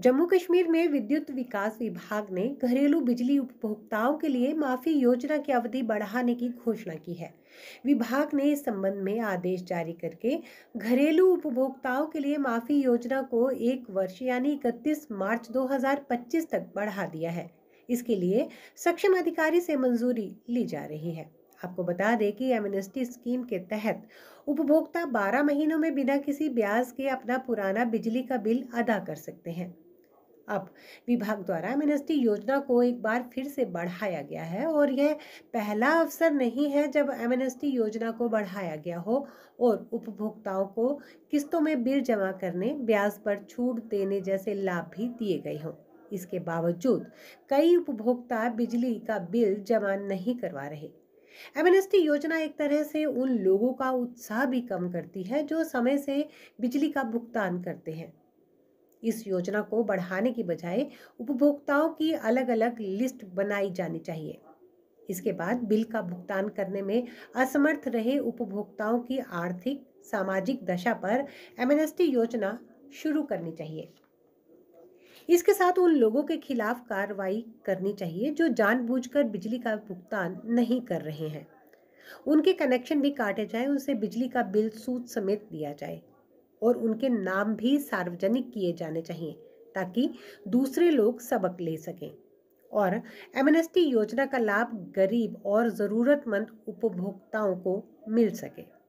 जम्मू कश्मीर में विद्युत विकास विभाग ने घरेलू बिजली उपभोक्ताओं के लिए माफी योजना की अवधि बढ़ाने की घोषणा की है विभाग ने इस संबंध में आदेश जारी करके घरेलू उपभोक्ताओं के लिए माफी योजना को एक वर्ष यानी इकतीस मार्च 2025 तक बढ़ा दिया है इसके लिए सक्षम अधिकारी से मंजूरी ली जा रही है आपको बता दें कि एमनेस्टी स्कीम के तहत उपभोक्ता 12 महीनों में बिना किसी ब्याज के अपना पुराना बिजली का बिल अदा कर सकते हैं अब विभाग द्वारा एमनेस्टी योजना को एक बार फिर से बढ़ाया गया है और यह पहला अवसर नहीं है जब एमनेस्टी योजना को बढ़ाया गया हो और उपभोक्ताओं को किस्तों में बिल जमा करने ब्याज पर छूट देने जैसे लाभ भी दिए गए हों इसके बावजूद कई उपभोक्ता बिजली का बिल जमा नहीं करवा रहे एमएनएसटी योजना एक तरह से उन लोगों का उत्साह भी कम करती है जो समय से बिजली का भुगतान करते हैं इस योजना को बढ़ाने की बजाय उपभोक्ताओं की अलग अलग लिस्ट बनाई जानी चाहिए इसके बाद बिल का भुगतान करने में असमर्थ रहे उपभोक्ताओं की आर्थिक सामाजिक दशा पर एमएनएसटी योजना शुरू करनी चाहिए इसके साथ उन लोगों के खिलाफ कार्रवाई करनी चाहिए जो जानबूझकर बिजली का भुगतान नहीं कर रहे हैं उनके कनेक्शन भी काटे जाए उनसे बिजली का बिल सूद समेत दिया जाए और उनके नाम भी सार्वजनिक किए जाने चाहिए ताकि दूसरे लोग सबक ले सकें और एमएनएसटी योजना का लाभ गरीब और ज़रूरतमंद उपभोक्ताओं को मिल सके